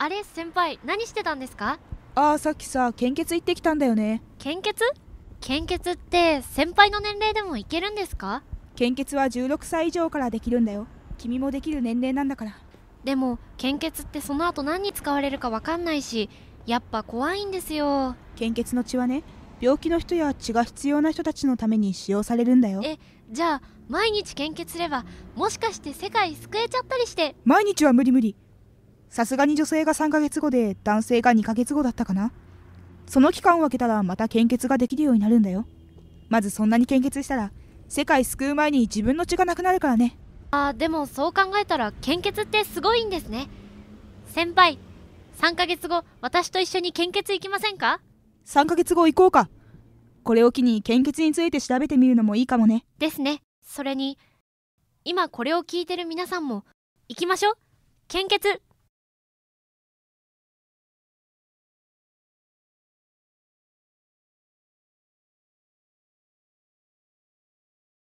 あれ先輩何してたんですかああさっきさ献血行ってきたんだよね献血献血って先輩の年齢でもいけるんですか献血は16歳以上からできるんだよ君もできる年齢なんだからでも献血ってその後何に使われるか分かんないしやっぱ怖いんですよ献血の血はね病気の人や血が必要な人たちのために使用されるんだよえじゃあ毎日献血すればもしかして世界救えちゃったりして毎日は無理無理さすがに女性が3ヶ月後で男性が2ヶ月後だったかなその期間を空けたらまた献血ができるようになるんだよまずそんなに献血したら世界救う前に自分の血がなくなるからねあでもそう考えたら献血ってすごいんですね先輩3ヶ月後私と一緒に献血行きませんか3ヶ月後行こうかこれを機に献血について調べてみるのもいいかもねですねそれに今これを聞いてる皆さんも行きましょう献血